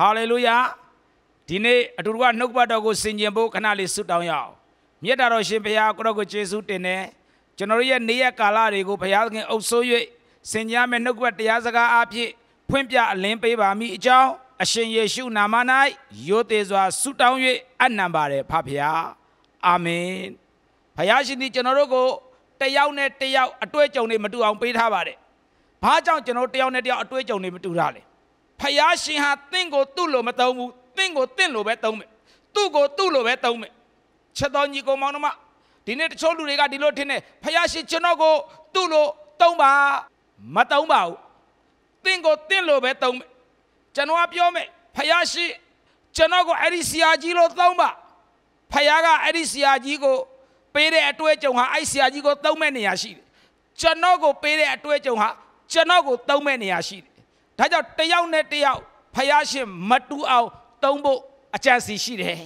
ဟာလေလုယာဒီနေ့အတူတူကနှုတ်ပတ်တော်ကိုဆင်ခြင်ဖို့ခဏလေးဆုတောင်းရအောင်မြတ်တာတော်ရှင်ဘုရားကိုတော့ကိုယေရှုတင်တယ်ကျွန်တော်ရဲ့နေရကာလတွေကိုဘုရားသခင်အုပ်ဆိုး၍ဆင်ကြမဲ့နှုတ်ပတ်တရားစကားအဖြစ်ဖွင့်ပြအလင်းပေးပါမိအကြောင်းအရှင်ယေရှုနာမ၌ရိုသေစွာဆုတောင်း၍အနံပါတယ်ဖဖရာအာမင်ဘုရားရှင်ဒီကျွန်တော်တို့ကိုတယောက်နဲ့တယောက်အတွေ့အကြုံတွေမတူအောင်ပေးထားပါတယ်ဘာကြောင့်ကျွန်တော်တယောက်နဲ့တယောက်အတွေ့အကြုံတွေမတူတာလဲဖယားရှင်ဟာတင့်ကိုသူ့လိုမတုံးဘူးတင့်ကိုတင့်လိုပဲတုံးမယ်သူ့ကိုသူ့လိုပဲတုံးမယ်ချက်တော်ညီကောင်မောင်တို့မဒီနေ့တချို့လူတွေကဒီလိုထင်တယ်ဖယားရှင်ကျွန်တော်ကိုသူ့လိုတုံးပါမတုံးပါဘူးတင့်ကိုတင့်လိုပဲတုံးမယ်ကျွန်တော်ကပြောမယ်ဖယားရှင်ကျွန်တော်ကိုအဲ့ဒီဆရာကြီးလိုသုံးပါဖယားကအဲ့ဒီဆရာကြီးကိုပေးတဲ့အတွေ့အကြုံဟာအဲ့ဆရာကြီးကိုသုံးမဲ့နေရာရှိတယ်ကျွန်တော်ကိုပေးတဲ့အတွေ့အကြုံဟာကျွန်တော်ကိုသုံးမဲ့နေရာရှိတယ်ဒါကြောင့်တယောက်နဲ့တယောက်ဖယားရှင်မတူအောင်တုံးဖို့အကြံစီရှိတယ်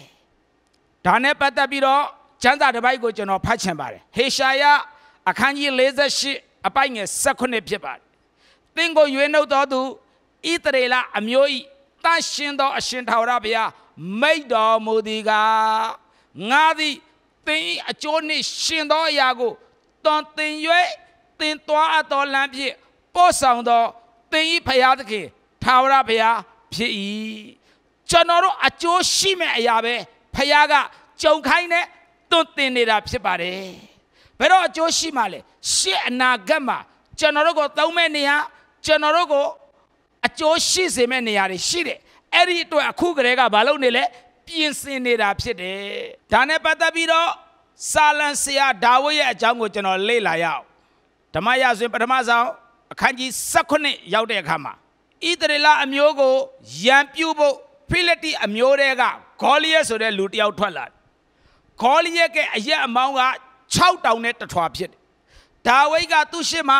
ဒါနဲ့ပတ်သက်ပြီးတော့ကျမ်းစာတစ်ပိုက်ကိုကျွန်တော်ဖတ်ချင်ပါတယ်ဟေရှာယအခန်းကြီး58အပိုက်ငယ်18ဖြစ်ပါတယ်သင်ကိုရွေးနှုတ်တော်သူဣသရေလအမျိုးဤတန်ရှင်သော အရှင်ထာဝရဘုရားမိတ်တော်မူသည်ကငါသည်သင်အကျိုးနှင့်ရှင်သောအရာကိုတွန်တင်၍သင်သွားအပ်သောလမ်းဖြင့်ပို့ဆောင်သောသင်၏ဖရာသခင်ထာဝရဖရာဖြစ်၏ကျွန်တော်တို့အကျိုးရှိမဲ့အရာပဲဖရာကကြုံခိုင်းတဲ့သွန်သင်နေတာဖြစ်ပါတယ်ဘယ်တော့အကျိုးရှိမှလဲရှေ့အနာဂတ်မှာကျွန်တော်တို့ကိုသုံးမဲ့နေရာကျွန်တော်တို့ကို အကျိုးရှိစေမဲ့နေရာတွေရှိတယ်အဲ့ဒီအတွက်အခုကတည်းကမလုပ်နေလဲပြင်ဆင်နေတာဖြစ်တယ်ဒါနဲ့ပတ်သက်ပြီးတော့စာလန်ဆရာဒါဝိရဲ့အကြောင်းကိုကျွန်တော်လေ့လာရအောင်ဓမ္မရဆိုရင်ပထမဆုံးအခန်းကြီး18ရောက်တဲ့အခါမှာဣသရေလအမျိုးကိုရန်ပြုဖို့ဖိလတိအမျိုးတွေကဂေါလိယဆိုတဲ့လူတစ်ယောက်ထွက်လာဂေါလိယကအရက်အမောင်းက6တောင်နဲ့တထွာဖြစ်တယ်ဒါဝိတ်ကသူ့ရှေ့မှာ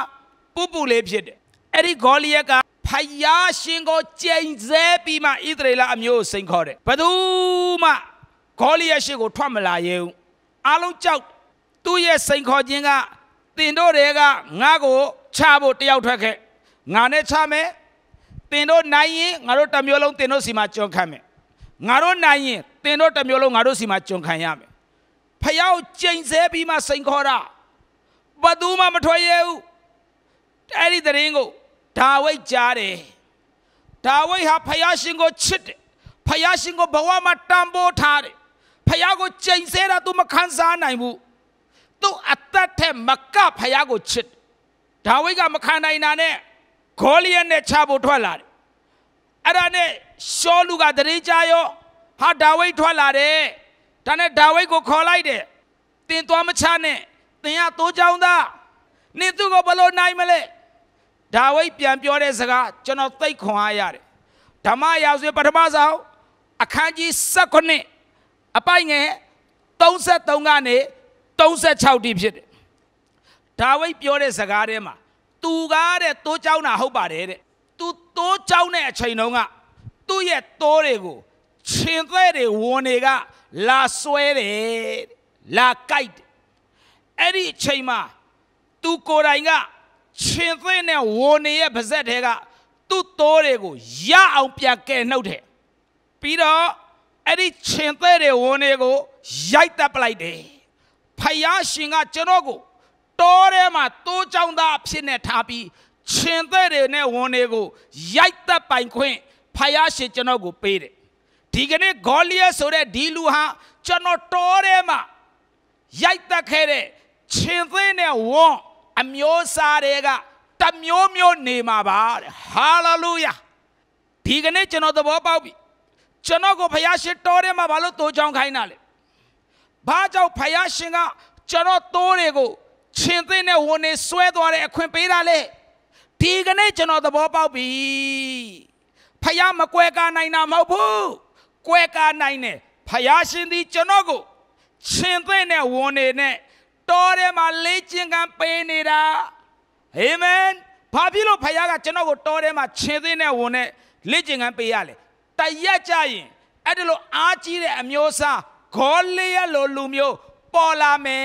ပူပူလေးဖြစ်တယ်အဲ့ဒီဂေါလိယကဖယားရှင်ကိုကြိမ်ဆဲပြီးမှဣသရေလအမျိုးကိုစိန်ခေါ်တယ်ဘသူမှဂေါလိယရှေ့ကိုထွက်မလာရဘူးအလုံးကြောက်သူ့ရဲ့စိန်ခေါ်ခြင်းကတင်တို့တွေကငါ့ကိုချဖို့တယောက်ထွက်ခဲ့ငါနဲ့ချမယ်တင်တို့နိုင်ရင်ငါတို့တစ်မျိုးလုံးတင်တို့စီမှာကျွန်ခံမယ်ငါတို့နိုင်ရင်တင်တို့တစ်မျိုးလုံးငါတို့စီမှာကျွန်ခံရမယ်ဖယောင်းကျိန်ဆဲပြီးမှစိန်ခေါ်တာဘသူမှမထွက်ရဘူးအဲ့ဒီတဲ့ရင်ကိုဒါဝိတ်ကြားတယ်ဒါဝိတ်ဟာဖယားရှင်ကို ချစ်တယ်ဖယားရှင်ကိုဘဝမှာတန်ဖိုးထားတယ်ဖယားကိုကြိမ်ဆဲတာ तू မခံစားနိုင်ဘူး तू အသက်ထက်မကဖယားကိုချစ်တယ်ဒါဝိဒ်ကမခံနိုင်တာနဲ့ဂေါလိယက်နဲ့ချဖို့ထွက်လာတယ်အဲ့ဒါနဲ့ရှောလူကတရေကြရောဟာဒါဝိဒ်ထွက်လာတယ်ဒါနဲ့ဒါဝိဒ်ကိုခေါ်လိုက်တယ်တင်သွားမချနဲ့တင်ရတိုးချောင်းသားနင်သူ့ကိုဘလို့နိုင်မလဲဒါဝိဒ်ပြန်ပြောတဲ့စကားကျွန်တော်သိခွန်အားရတယ်ဓမ္မရာဇဝင်ပထမဆုံးအခန်းကြီး19အပိုက်ငယ်33ကနေ36တိဖြစ်တယ်ဒါဝိတ်ပြောတဲ့စကားထဲမှာ သူကတဲ့တိုးကြောင်းတာဟုတ်ပါတယ်တဲ့သူတိုးကြောင်းတဲ့အချိန်တုန်းကသူ့ရဲ့တိုးတွေကိုရှင်သဲတွေဝန်တွေကလာဆွဲတယ်လာကြိုက်တယ်အဲ့ဒီအချိန်မှာသူကိုယ်တိုင်ကရှင်သဲနဲ့ဝန်တွေရဲ့ပါဇက်တွေကသူ့တိုးတွေကိုရအောင်ပြန်ကဲနှုတ်တယ်ပြီးတော့အဲ့ဒီရှင်သဲတွေဝန်တွေကိုရိုက်တက်ပလိုက်တယ်ဖယားရှင်ကကျွန်တော်ကိုတောထဲမှာတိုးချောင်းသားဖြစ်နေထားပြီးရှင်သက်တွေနဲ့ဝန်တွေကိုရိုက်သက်ပိုင်ခွင့်ဖယားရှင်ကျွန်တော်ကိုပေးတယ်ဒီကနေ့ဂေါလိယဆိုတဲ့ဒီလူဟာကျွန်တော်တောထဲမှာရိုက်သက်ခဲ့တဲ့ရှင်သက်နဲ့ဝန်အမျိုးအစားတွေကတမျိုးမျိုးနေမှာပါတဲ့ဟာလေလုယာဒီကနေ့ကျွန်တော်သဘောပေါက်ပြီကျွန်တော်ကိုဖယားရှင်တော်ထဲမှာဘာလို့တိုးချောင်းခိုင်းတာလဲဘာကြောင့်ဖယားရှင်ကကျွန်တော်တိုးတွေကိုချင်းသိတဲ့ဝန်နေဆွဲသွားတဲ့အခွင့်ပေးတာလေဒီကနေ့ကျွန်တော်သဘောပေါက်ပြီဖယားမကွဲကားနိုင်တာမဟုတ်ဘူးကွဲကားနိုင်တယ်ဖယားရှင်သည်ကျွန်တော်ကိုချင်းသိတဲ့ဝန်နေနဲ့တော်ထဲမှာလေ့ကျင့်ခန်းပေးနေတာအာမင်ဘာဖြစ်လို့ဖယားကကျွန်တော်ကိုတော်ထဲမှာချင်းသိတဲ့ဝန်နဲ့လေ့ကျင့်ခန်းပေးရလဲတရက်ကြရင်အဲ့ဒါလိုအားကြီးတဲ့အမျိုးသားဂေါလိယလိုလူမျိုး ပေါ်လာမယ်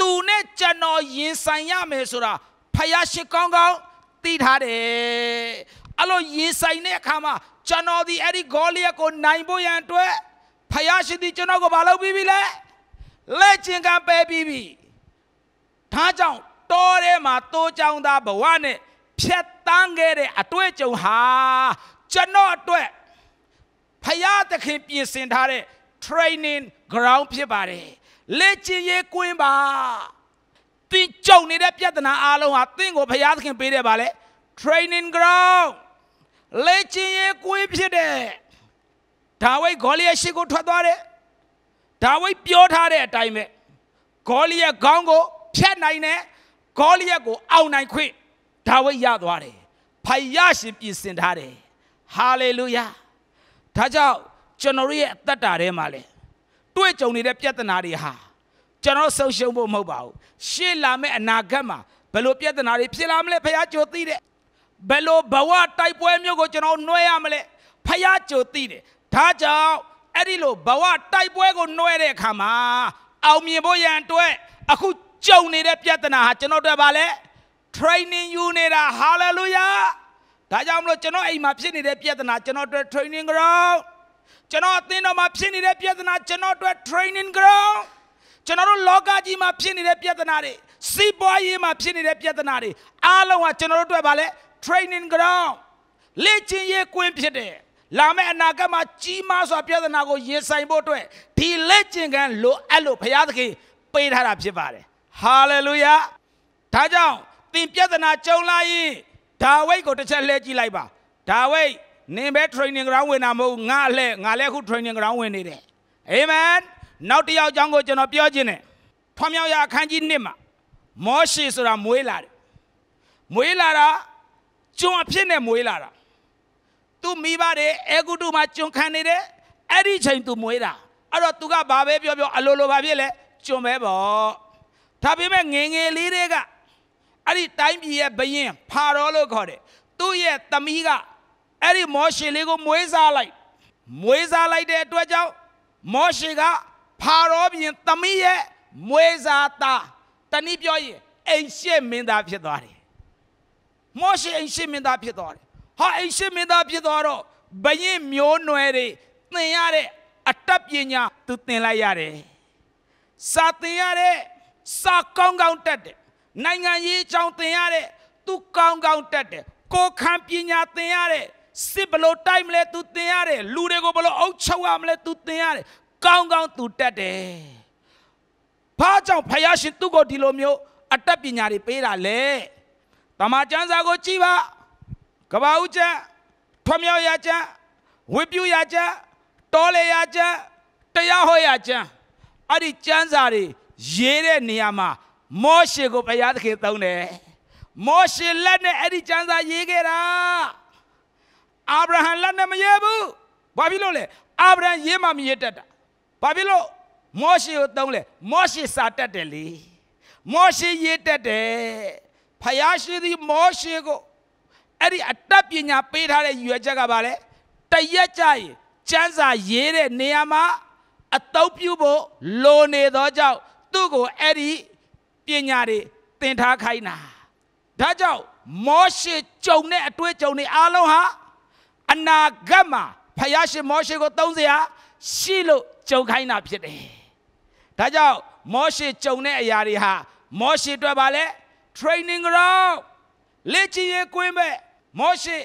သူနဲ့ကျွန်တော်ရင်ဆိုင်ရမယ်ဆိုတာဖယားရှိကောင်းကောင်းသိထားတယ်အဲ့လိုရင်ဆိုင်တဲ့အခါမှာကျွန်တော်ဒီအဲ့ဒီဂေါလိယက်ကိုနိုင်ဖို့ရန်အတွက်ဖယားရှိသည်ကျွန်တော်ကိုမလုပ်ပြီးပြီလေလက်ကျင်ကပဲပြီးပြီဒါကြောင့်တောထဲမှာတိုးချောင်းသားဘဝနဲ့ဖြတ်တန်းခဲ့တဲ့အတွေ့အကြုံဟာကျွန်တော်အတွက်ဖယားသခင်ပြင်ဆင်ထားတဲ့ training ground ဖြစ်ပါတယ်လက်ချင်းရဲကွင်းပါသင်ကြုံနေတဲ့ပြဿနာအားလုံးဟာသင်ကိုဘုရားသခင်ပေးတယ်ပါလေ training ground လက်ချင်းရဲကွင်းဖြစ်တယ်ဒါဝိတ်ဂေါလိယရှိကိုထွက်သွားတယ်ဒါဝိတ်ပြောထားတဲ့အတိုင်းပဲဂေါလိယခေါင်းကိုဖြတ်နိုင်တယ်ဂေါလိယကိုအောင်နိုင်ခွင့်ဒါဝိတ်ရသွားတယ်ဖယားရှင်ပြင်ဆင်ထားတယ်ဟာလေလုယာဒါကြောင့်ကျွန်တော်ရဲ့အသက်တာထဲမှာလည်းတွေ့ကြုံနေတဲ့ပြဿနာတွေဟာကျွန်တော်ဆုံးရှုံးဖို့မဟုတ်ပါဘူးရှေ့လာမယ့်အနာဂတ်မှာဘယ်လိုပြဿနာတွေဖြစ်လာမလဲဖခင်ကြိုသိတယ်ဘယ်လိုဘဝတိုက်ပွဲမျိုးကိုကျွန်တော်နှွဲရမလဲဖခင်ကြိုသိတယ်ဒါကြောင့်အဲ့ဒီလိုဘဝတိုက်ပွဲကိုနှွဲတဲ့အခါမှာအောင်မြင်ဖို့ရန်အတွက်အခုကြုံနေတဲ့ပြဿနာဟာကျွန်တော်တို့ဘာလဲ training ယူနေတာ hallelujah ဒါကြောင့်မလို့ကျွန်တော်အိမ်မှာဖြစ်နေတဲ့ပြဿနာကျွန်တော်တို့ training ground ကျွန်တော်အသင်းတော်မှာဖြစ်နေတဲ့ပြဿနာကျွန်တော်အတွက် training ground ကျွန်တော်တို့လောကကြီးမှာဖြစ်နေတဲ့ပြဿနာတွေစီးပွားရေးမှာဖြစ်နေတဲ့ပြဿနာတွေအားလုံးကကျွန်တော်တို့အတွက်ပါလဲ training ground လေ့ကျင့်ရေးကွင်းဖြစ်တယ်လာမယ့်အနာဂတ်မှာကြီးမားစွာပြဿနာကိုရင်ဆိုင်ဖို့အတွက်ဒီလက်ကျင်ခံလိုအပ်လို့ဘုရားသခင်ပေးထားတာဖြစ်ပါတယ်။ဟာလေလုယာ။ဒါကြောင့်သင်ပြဿနာကြုံလာရင်ဒါဝိတ်ကိုတစ်ချက်လှည့်ကြည့်လိုက်ပါ။ဒါဝိတ်နင်ပဲ training ground ဝင်တာမဟုတ်ငါလည်းငါလည်းအခု training ground ဝင်နေတယ်အာမင်နောက်တစ်ယောက်အကြောင်းကိုကျွန်တော်ပြောခြင်းတယ်ထွန်မြောက်ရအခန်းကြီး1မှာမောရှေဆိုတာမွေးလာတယ်မွေးလာတာကျွန်အဖြစ်နဲ့မွေးလာတာသူမိဘတွေအေဂုတုမှာကျွန်ခံနေတယ်အဲ့ဒီချိန်သူမွေးတာအဲ့တော့သူကဘာပဲပြောပြောအလိုလိုဘာဖြစ်လဲကျွန်ပဲပေါ့ဒါပေမဲ့ငငယ်လေးတွေကအဲ့ဒီတိုင်းပြည်ရဲ့ဘရင်ဖာရောလို့ခေါ်တယ်သူ့ရဲ့သမီးကအဲ့ဒီမောရှေလေးကိုမွေးစားလိုက်မွေးစားလိုက်တဲ့အတွက်ကြောင့်မောရှေကဖာရောပြင်သမီးရဲ့မွေးစားသားတနည်းပြောရင်အိမ်ရှိမင်းသားဖြစ်သွားတယ်မောရှေအိမ်ရှိမင်းသားဖြစ်သွားတယ်ဟာအိမ်ရှိမင်းသားဖြစ်သွားတော့ဘရင်မျိုးနွယ်တွေသင်ရတဲ့အတတ်ပညာသူသင်လိုက်ရတယ်စာသင်ရတဲ့စာကောင်းကောင်းတတ်တယ်နိုင်ငံရေးအကြောင်းသင်ရတဲ့သူကောင်းကောင်းတတ်တယ်ကိုခံပညာသင်ရတဲ့စစ်ဘလို့တိုက်မလဲ तू သင်ရတယ်လူတွေကိုဘလို့အုပ်ချုပ်ရမလဲ तू သင်ရတယ်ကောင်းကောင်း तू တတ်တယ်ဘာကြောင့်ဖယားရှင်သူ့ကိုဒီလိုမျိုး အတတ်ပညာတွေပေးတာလဲတမန်ကျမ်းစာကိုကြည်ပါကဘာဦးကျမ်းထွမြောက်ရကျမ်းဝိပုရကျမ်းတောလေရကျမ်းတရားဟောရကျမ်းအဲ့ဒီကျမ်းစာတွေရေးတဲ့နေရာမှာမောရှေကိုဘုရားသခင်သုံးတယ်မောရှေလက်နဲ့အဲ့ဒီကျမ်းစာရေးခဲ့တာအာဗြဟံလက်နဲ့မရဲဘူးဘာဖြစ်လို့လဲအာဗြဟံရေးမှမရဲတတ်တာဘာဖြစ်လို့မောရှိကိုတုံးလဲမောရှိစာတတ်တယ်လေမောရှိရေးတတ်တယ်ဖယားရှိသည်မောရှိကိုအဲ့ဒီအတတ်ပညာပေးထားတဲ့ရွယ်ချက်ကဘာလဲတရက်ကြရင်စံစာရေးတဲ့နေရာမှာအတုပ်ပြုဖို့လိုနေသောကြောင့်သူ့ကိုအဲ့ဒီပညာတွေသင်ထားခိုင်းတာဒါကြောင့်မောရှိကြုံတဲ့အတွေ့အကြုံတွေအားလုံးဟာနာဂတ်မှာဖယားရှင်မောရှေကိုသုံးစရာ ရှိလို့ကြုံခိုင်းတာဖြစ်တယ်။ဒါကြောင့်မောရှေကြုံတဲ့အရာတွေဟာ မောရှေအတွက်ပါလေ training ground လေ့ကျင့်ရေးကွင်းပဲမောရှေ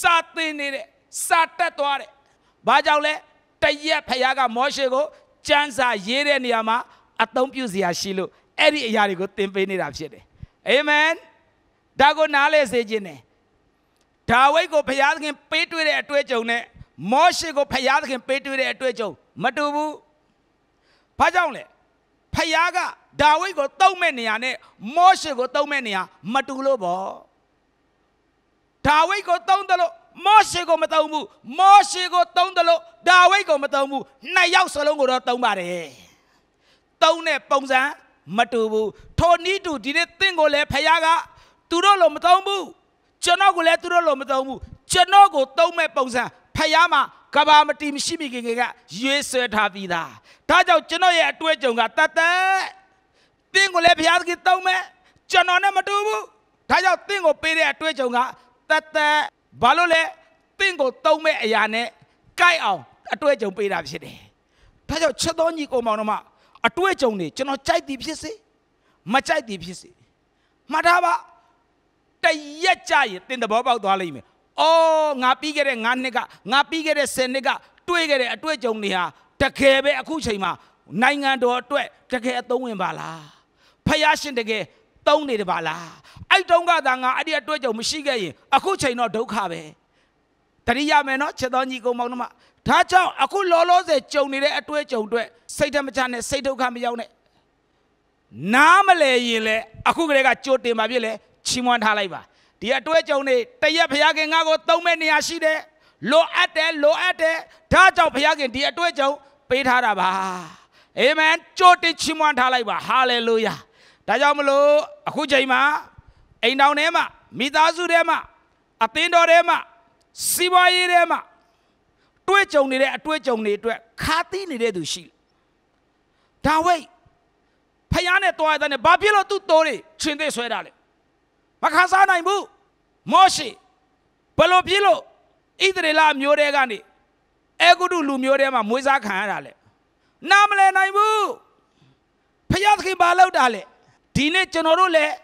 စာသင်နေတဲ့စာတက်သွားတဲ့။ဘာကြောင့်လဲတရက်ဖယားကမောရှေကိုစံစာ ရေးတဲ့နေရာမှာအသုံးပြုစရာရှိလို့အဲ့ဒီအရာတွေကိုသင်ပေးနေတာဖြစ်တယ်။အာမင်။ဒါကိုနားလဲစေခြင်းနဲ့ဒါဝိတ်ကိုဘုရားသခင်ပေးတွေ့တဲ့အတွေ့အကြုံနဲ့မောရှေကိုဘုရားသခင်ပေးတွေ့တဲ့အတွေ့အကြုံမတူဘူး။ဘာကြောင့်လဲ။ဘုရားကဒါဝိတ်ကိုတုံ့မဲ့နေရနဲ့မောရှေကိုတုံ့မဲ့နေရမတူလို့ပေါ့။ဒါဝိတ်ကိုတုံးတယ်လို့မောရှေကိုမတုံးဘူး။မောရှေကိုတုံးတယ်လို့ဒါဝိတ်ကိုမတုံးဘူး။နှစ်ယောက်စလုံးကိုတော့တုံးပါတယ်။တုံးတဲ့ပုံစံမတူဘူး။ထိုနည်းတူဒီနေ့တင့်ကိုလည်းဘုရားကသူတို့လိုမတုံးဘူး။ကျွန်တော်ကိုလည်းသူတို့လိုမသုံးဘူးကျွန်တော်ကို သုံးမဲ့ပုံစံဖယားမှာကဘာမတီမရှိမိခင်ကရွေးဆွဲထားပြီးသားဒါကြောင့်ကျွန်တော်ရဲ့အတွေ့အကြုံကတသက်တင်းကိုလည်းဘုရားသခင်သုံးမဲ့ကျွန်တော်နဲ့မတူဘူးဒါကြောင့်တင်းကိုပေးတဲ့အတွေ့အကြုံကတသက်ဘာလို့လဲတင်းကိုသုံးမဲ့အရာနဲ့ကြိုက်အောင်အတွေ့အကြုံပေးတာဖြစ်တယ်ဒါကြောင့်ချက်တော်ညီကောင်မောင်တို့မအတွေ့အကြုံတွေကျွန်တော်ကြိုက်သည်ဖြစ်စေမကြိုက်သည်ဖြစ်စေမှတ်ထားပါတရက်ကြရင်သင်သဘောပေါက်သွားလိမ့်မယ်။အော်ငါပြီးခဲ့တဲ့9နှစ်ကငါပြီးခဲ့တဲ့10နှစ်ကတွေ့ခဲ့တဲ့အတွေ့အကြုံတွေဟာတကယ်ပဲအခုချိန်မှာနိုင်ငံတော်အတွက်တကယ်အသုံးဝင်ပါလား။ဖယားရှင်တကယ်သုံးနေတယ်ပါလား။အဲ့တုန်းကသာငါအဲ့ဒီအတွေ့အကြုံမရှိခဲ့ရင်အခုချိန်တော့ဒုက္ခပဲ။တတိယမယ်နော်ချက်တော်ညီကောင်မောင်တို့မဒါကြောင့်အခုလောလောဆယ်ကြုံနေတဲ့အတွေ့အကြုံတွေစိတ်ဓာတ်မချနဲ့စိတ်ဒုက္ခမရောက်နဲ့နားမလဲရင်လည်းအခုကလေးကကြိုတင်ပါပြည့်လေချီးမွမ်းထားလိုက်ပါဒီအတွေ့အကြုံတွေတရက်ဘုရားခင်ငါ့ကိုသုံးမဲ့နေရာရှိတယ်လိုအပ်တယ်လိုအပ်တယ်ဒါကြောင့်ဘုရားခင်ဒီအတွေ့အကြုံပေးထားတာပါအာမင်ကြိုတင်ချီးမွမ်းထားလိုက်ပါဟာလေလုယာဒါကြောင့်မလို့အခုချိန်မှာအိမ်တော်ထဲမှာမိသားစုထဲမှာအသင်းတော်ထဲမှာစီးပွားရေးထဲမှာတွေ့ကြုံနေတဲ့အတွေ့အကြုံတွေအတွက်ခါသီးနေတဲ့သူရှိဒါဝိတ်ဖယားနဲ့တွားရတဲ့ဘာဖြစ်လို့သူ့တိုးတွေရှင်သိဆွဲတာလဲမခံစားနိုင်ဘူးမောရှိဘလို့ပြစ်လို့ဣသရေလမျိုးတွေကနေအဲဂုတုလူမျိုးတွေမှာမွေးစားခံရတာလေနားမလည်နိုင်ဘူးဖယားသခင်ဘာလုပ်တာလဲဒီနေ့ကျွန်တော်တို့လည်း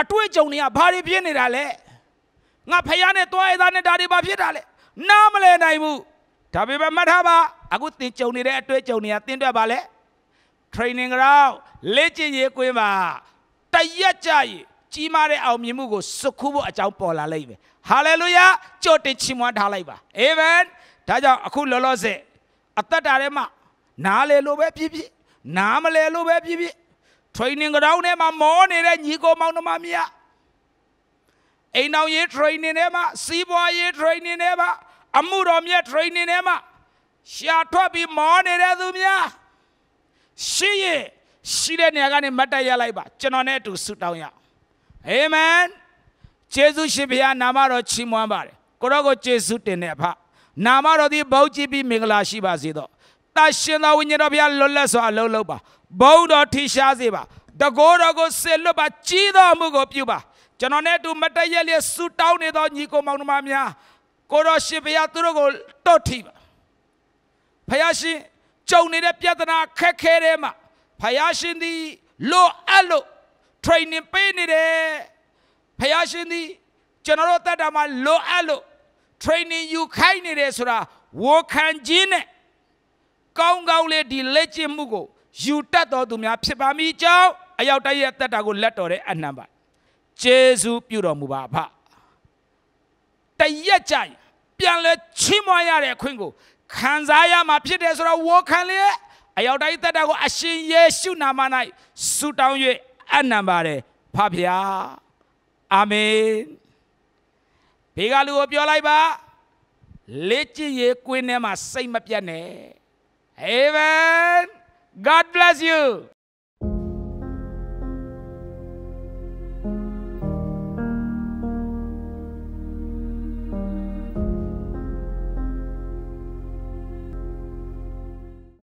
အတွေ့အကြုံတွေကဘာတွေဖြစ်နေတာလဲငါဖယားနဲ့သွားရသားနဲ့ဒါတွေဘာဖြစ်တာလဲနားမလည်နိုင်ဘူးဒါပေမဲ့မှတ်ထားပါအခုသင်ကြုံနေတဲ့အတွေ့အကြုံတွေကသင်တွေ့ပါလေ training ground လေ့ကျင့်ရေးကွင်းပါတရက်ကြရည်ကြီးမားတဲ့အောင်မြင်မှုကိုစွတ်ခူးဖို့အကြောင်းပေါ်လာလိမ့်မယ်ဟာလေလုယာကြော်တင်ချီးမွမ်းထားလိုက်ပါအာမင်ဒါကြောင့်အခုလောလောဆယ်အသက်တာထဲမှာနားလေလို့ပဲဖြစ်ဖြစ်နားမလဲလို့ပဲဖြစ်ဖြစ် training ground ထဲမှာမောနေတဲ့ညီကိုမောင်နှမမြတ်အိမ်တော်ရေး training ထဲမှာစီးပွားရေး training ထဲမှာအမှုတော်မြတ် training ထဲမှာရှာထွက်ပြီးမောနေတဲ့သူများရှိရင်ရှိတဲ့နေရာကနေမတ်တက်ရလိုက်ပါကျွန်တော်နဲ့အတူဆူတောင်းရအောင်အာမင်ယေရှုရှင်ဘုရားနာမတော်ချီးမွမ်းပါတယ်ကိုရောကိုယေရှုတင်တဲ့ဖနာမတော်သည်ဘုန်းကြီးပြီးမင်္ဂလာရှိပါစေတော့တရှင်တော်ဝိညာဉ်တော်ဘုရားလွတ်လပ်စွာအလုံးလုံးပါဘုန်းတော်ထီရှားစေပါတကောတော်ကိုဆစ်လွတ်ပါကြီးတော်မှုကိုပြုပါ ကျွန်တော်နဲ့အတူမတည့်ရက်လျက်ဆူတောင်းနေသောညီကိုမောင်နှမများကိုတော်ရှင်ဘုရားသူတို့ကိုတော့ထီပါဖယားရှင်ကြုံနေတဲ့ပြဿနာခက်ခဲတွေမှာဖယားရှင်သည်လွတ်အပ်လို့ training ပေးနေတယ်ဖယားရှင်သည်ကျွန်တော်တို့တတ်တာမှာလိုအပ်လို့ training ယူခိုင်းနေတယ်ဆိုတာဝန်ခံခြင်းနဲ့ကောင်းကောင်းလေးဒီလက်ကျင့်မှုကိုယူတတ်တော်သူများဖြစ်ပါမိကြောင်းအရောက်တိုက်ရဲ့တတ်တာကိုလက်တော်တဲ့အနံပါကျေးဇူးပြုတော်မူပါဖတရက်ကြရင်ပြန်လဲချီးမွမ်းရတဲ့အခွင့်ကိုခံစားရမှာဖြစ်တယ်ဆိုတော့ဝန်ခံလေအရောက်တိုက်တတ်တာကိုအရှင်ယေရှုနာမ၌ဆုတောင်း၍အနံပါတယ်ဖဖျားအာမင်ဘေကလူကိုပြောလိုက်ပါလက်ကြည့်ရေကွင်းထဲမှာစိတ်မပြတ်နဲ့ Amen God bless you